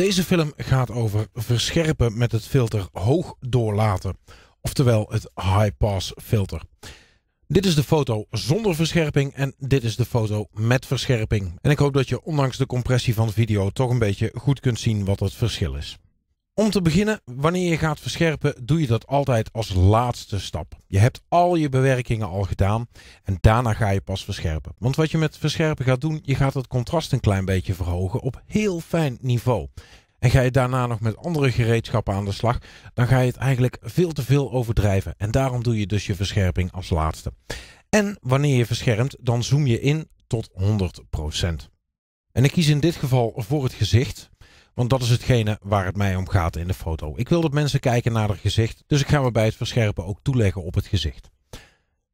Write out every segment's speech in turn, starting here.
Deze film gaat over verscherpen met het filter hoog doorlaten, oftewel het high pass filter. Dit is de foto zonder verscherping en dit is de foto met verscherping. En ik hoop dat je ondanks de compressie van de video toch een beetje goed kunt zien wat het verschil is. Om te beginnen, wanneer je gaat verscherpen, doe je dat altijd als laatste stap. Je hebt al je bewerkingen al gedaan en daarna ga je pas verscherpen. Want wat je met verscherpen gaat doen, je gaat het contrast een klein beetje verhogen op heel fijn niveau. En ga je daarna nog met andere gereedschappen aan de slag, dan ga je het eigenlijk veel te veel overdrijven. En daarom doe je dus je verscherping als laatste. En wanneer je verschermt, dan zoom je in tot 100%. En ik kies in dit geval voor het gezicht. Want dat is hetgene waar het mij om gaat in de foto. Ik wil dat mensen kijken naar het gezicht, dus ik ga me bij het verscherpen ook toeleggen op het gezicht.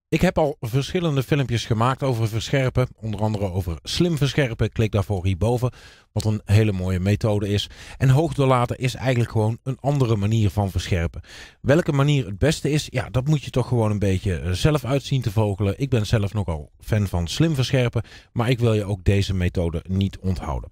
Ik heb al verschillende filmpjes gemaakt over verscherpen, onder andere over slim verscherpen. Klik daarvoor hierboven, wat een hele mooie methode is. En hoog doorlaten is eigenlijk gewoon een andere manier van verscherpen. Welke manier het beste is, ja, dat moet je toch gewoon een beetje eh, zelf uitzien te vogelen. Ik ben zelf nogal fan van slim verscherpen, maar ik wil je ook deze methode niet onthouden.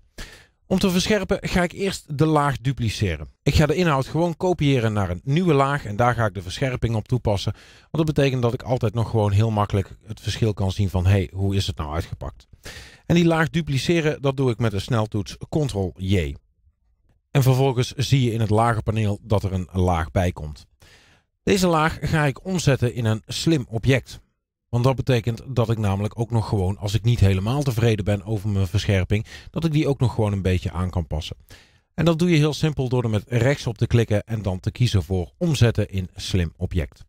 Om te verscherpen ga ik eerst de laag dupliceren. Ik ga de inhoud gewoon kopiëren naar een nieuwe laag en daar ga ik de verscherping op toepassen. Want dat betekent dat ik altijd nog gewoon heel makkelijk het verschil kan zien van hey, hoe is het nou uitgepakt. En die laag dupliceren, dat doe ik met de sneltoets Ctrl-J. En vervolgens zie je in het lagerpaneel dat er een laag bij komt. Deze laag ga ik omzetten in een slim object. Want dat betekent dat ik namelijk ook nog gewoon, als ik niet helemaal tevreden ben over mijn verscherping, dat ik die ook nog gewoon een beetje aan kan passen. En dat doe je heel simpel door er met rechts op te klikken en dan te kiezen voor omzetten in slim object.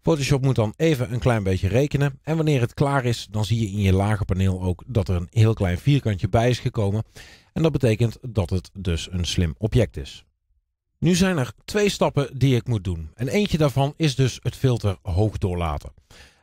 Photoshop moet dan even een klein beetje rekenen. En wanneer het klaar is, dan zie je in je lage paneel ook dat er een heel klein vierkantje bij is gekomen. En dat betekent dat het dus een slim object is. Nu zijn er twee stappen die ik moet doen. En eentje daarvan is dus het filter hoog doorlaten.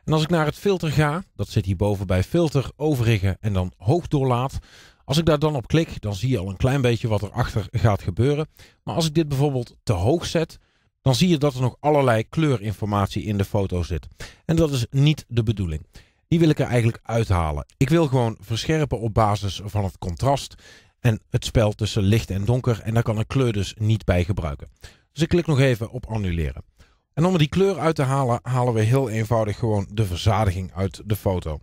En als ik naar het filter ga, dat zit hierboven bij filter, overige en dan hoog doorlaat. Als ik daar dan op klik, dan zie je al een klein beetje wat erachter gaat gebeuren. Maar als ik dit bijvoorbeeld te hoog zet, dan zie je dat er nog allerlei kleurinformatie in de foto zit. En dat is niet de bedoeling. Die wil ik er eigenlijk uithalen. Ik wil gewoon verscherpen op basis van het contrast en het spel tussen licht en donker. En daar kan een kleur dus niet bij gebruiken. Dus ik klik nog even op annuleren. En om die kleur uit te halen, halen we heel eenvoudig gewoon de verzadiging uit de foto.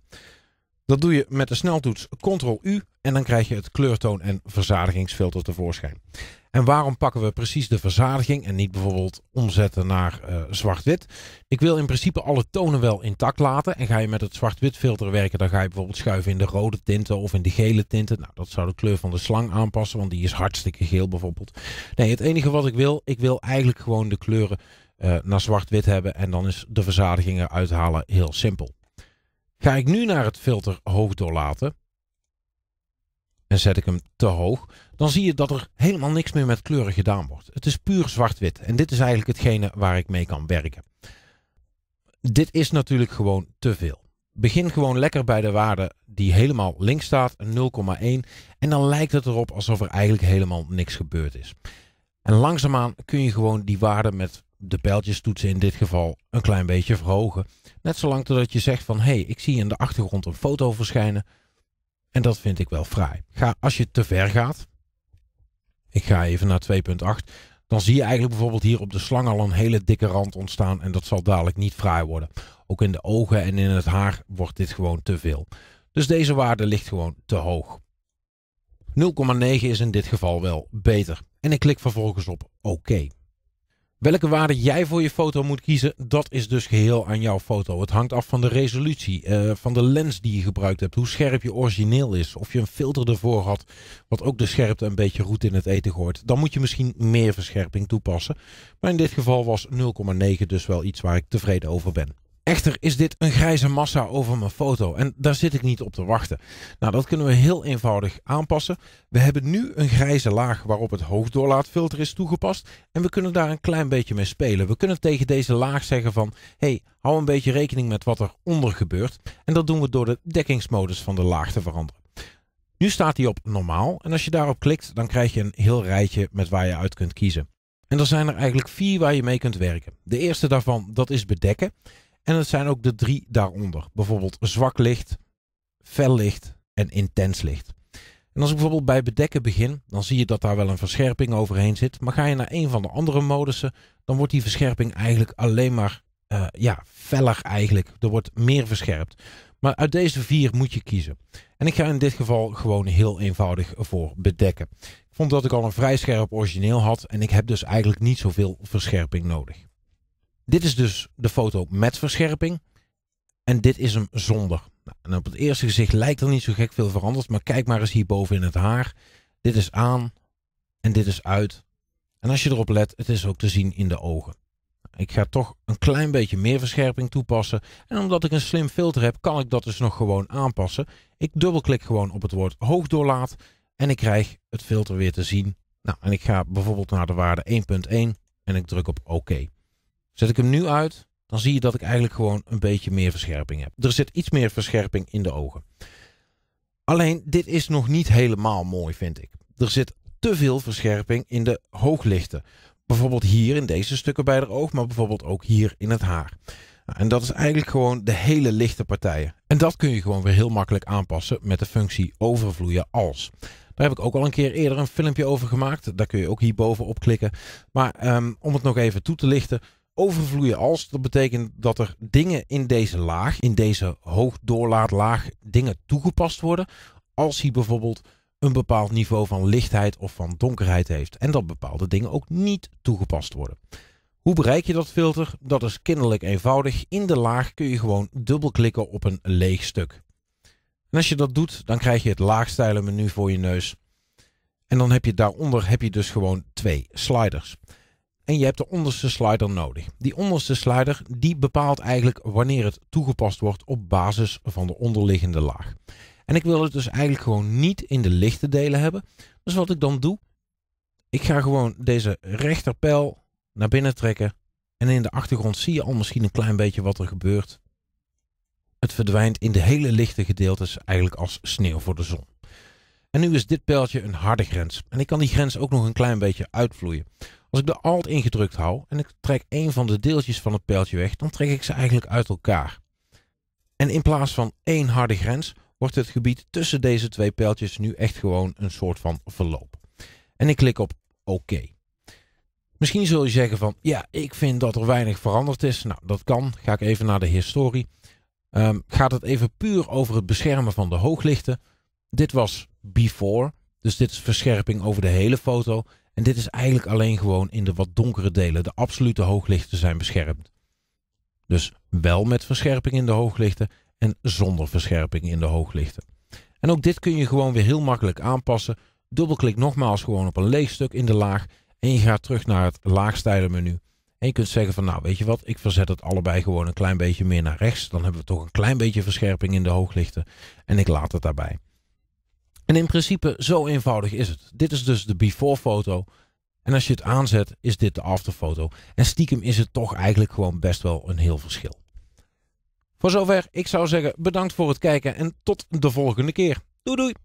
Dat doe je met de sneltoets Ctrl-U en dan krijg je het kleurtoon- en verzadigingsfilter tevoorschijn. En waarom pakken we precies de verzadiging en niet bijvoorbeeld omzetten naar eh, zwart-wit? Ik wil in principe alle tonen wel intact laten. En ga je met het zwart-wit filter werken, dan ga je bijvoorbeeld schuiven in de rode tinten of in de gele tinten. Nou, dat zou de kleur van de slang aanpassen, want die is hartstikke geel bijvoorbeeld. Nee, het enige wat ik wil, ik wil eigenlijk gewoon de kleuren uh, naar zwart-wit hebben. En dan is de verzadiging uithalen heel simpel. Ga ik nu naar het filter hoog doorlaten. En zet ik hem te hoog. Dan zie je dat er helemaal niks meer met kleuren gedaan wordt. Het is puur zwart-wit. En dit is eigenlijk hetgene waar ik mee kan werken. Dit is natuurlijk gewoon te veel. Begin gewoon lekker bij de waarde die helemaal links staat, 0,1. En dan lijkt het erop alsof er eigenlijk helemaal niks gebeurd is. En langzaamaan kun je gewoon die waarde met de pijltjes toetsen in dit geval een klein beetje verhogen. Net zolang totdat je zegt van hé, hey, ik zie in de achtergrond een foto verschijnen. En dat vind ik wel fraai. Ga, als je te ver gaat, ik ga even naar 2.8, dan zie je eigenlijk bijvoorbeeld hier op de slang al een hele dikke rand ontstaan. En dat zal dadelijk niet fraai worden. Ook in de ogen en in het haar wordt dit gewoon te veel. Dus deze waarde ligt gewoon te hoog. 0,9 is in dit geval wel beter. En ik klik vervolgens op oké. OK. Welke waarde jij voor je foto moet kiezen, dat is dus geheel aan jouw foto. Het hangt af van de resolutie, eh, van de lens die je gebruikt hebt, hoe scherp je origineel is, of je een filter ervoor had, wat ook de scherpte een beetje roet in het eten gooit. Dan moet je misschien meer verscherping toepassen. Maar in dit geval was 0,9 dus wel iets waar ik tevreden over ben. Echter is dit een grijze massa over mijn foto en daar zit ik niet op te wachten. Nou, dat kunnen we heel eenvoudig aanpassen. We hebben nu een grijze laag waarop het hoogdoorlaatfilter is toegepast en we kunnen daar een klein beetje mee spelen. We kunnen tegen deze laag zeggen van, hey, hou een beetje rekening met wat er onder gebeurt. En dat doen we door de dekkingsmodus van de laag te veranderen. Nu staat hij op normaal en als je daarop klikt, dan krijg je een heel rijtje met waar je uit kunt kiezen. En er zijn er eigenlijk vier waar je mee kunt werken. De eerste daarvan, dat is bedekken. En het zijn ook de drie daaronder. Bijvoorbeeld zwak licht, fel licht en intens licht. En als ik bijvoorbeeld bij bedekken begin, dan zie je dat daar wel een verscherping overheen zit. Maar ga je naar een van de andere modussen, dan wordt die verscherping eigenlijk alleen maar eh, ja, feller eigenlijk. Er wordt meer verscherpt. Maar uit deze vier moet je kiezen. En ik ga in dit geval gewoon heel eenvoudig voor bedekken. Ik vond dat ik al een vrij scherp origineel had en ik heb dus eigenlijk niet zoveel verscherping nodig. Dit is dus de foto met verscherping. En dit is hem zonder. Nou, en op het eerste gezicht lijkt er niet zo gek veel veranderd. Maar kijk maar eens hierboven in het haar. Dit is aan. En dit is uit. En als je erop let, het is ook te zien in de ogen. Ik ga toch een klein beetje meer verscherping toepassen. En omdat ik een slim filter heb, kan ik dat dus nog gewoon aanpassen. Ik dubbelklik gewoon op het woord hoogdoorlaat. En ik krijg het filter weer te zien. Nou, en ik ga bijvoorbeeld naar de waarde 1.1 en ik druk op OK. Zet ik hem nu uit, dan zie je dat ik eigenlijk gewoon een beetje meer verscherping heb. Er zit iets meer verscherping in de ogen. Alleen, dit is nog niet helemaal mooi, vind ik. Er zit te veel verscherping in de hooglichten. Bijvoorbeeld hier in deze stukken bij de oog, maar bijvoorbeeld ook hier in het haar. Nou, en dat is eigenlijk gewoon de hele lichte partijen. En dat kun je gewoon weer heel makkelijk aanpassen met de functie overvloeien als. Daar heb ik ook al een keer eerder een filmpje over gemaakt. Daar kun je ook hierboven op klikken. Maar ehm, om het nog even toe te lichten overvloeien als. Dat betekent dat er dingen in deze laag, in deze hoogdoorlaadlaag, dingen toegepast worden. Als hij bijvoorbeeld een bepaald niveau van lichtheid of van donkerheid heeft. En dat bepaalde dingen ook niet toegepast worden. Hoe bereik je dat filter? Dat is kinderlijk eenvoudig. In de laag kun je gewoon dubbelklikken op een leeg stuk. En als je dat doet, dan krijg je het laagstijlen menu voor je neus. En dan heb je daaronder heb je dus gewoon twee sliders. En je hebt de onderste slider nodig. Die onderste slider die bepaalt eigenlijk wanneer het toegepast wordt op basis van de onderliggende laag. En ik wil het dus eigenlijk gewoon niet in de lichte delen hebben. Dus wat ik dan doe, ik ga gewoon deze rechterpijl naar binnen trekken. En in de achtergrond zie je al misschien een klein beetje wat er gebeurt. Het verdwijnt in de hele lichte gedeeltes eigenlijk als sneeuw voor de zon. En nu is dit pijltje een harde grens. En ik kan die grens ook nog een klein beetje uitvloeien. Als ik de Alt ingedrukt hou en ik trek een van de deeltjes van het pijltje weg, dan trek ik ze eigenlijk uit elkaar. En in plaats van één harde grens, wordt het gebied tussen deze twee pijltjes nu echt gewoon een soort van verloop. En ik klik op OK. Misschien zul je zeggen van, ja, ik vind dat er weinig veranderd is. Nou, dat kan. Ga ik even naar de historie. Ehm, gaat het even puur over het beschermen van de hooglichten. Dit was before. Dus dit is verscherping over de hele foto. En dit is eigenlijk alleen gewoon in de wat donkere delen. De absolute hooglichten zijn beschermd. Dus wel met verscherping in de hooglichten en zonder verscherping in de hooglichten. En ook dit kun je gewoon weer heel makkelijk aanpassen. Dubbelklik nogmaals gewoon op een leeg stuk in de laag. En je gaat terug naar het menu En je kunt zeggen van nou weet je wat, ik verzet het allebei gewoon een klein beetje meer naar rechts. Dan hebben we toch een klein beetje verscherping in de hooglichten. En ik laat het daarbij. En in principe zo eenvoudig is het. Dit is dus de before foto. En als je het aanzet is dit de after foto. En stiekem is het toch eigenlijk gewoon best wel een heel verschil. Voor zover, ik zou zeggen bedankt voor het kijken en tot de volgende keer. Doei doei!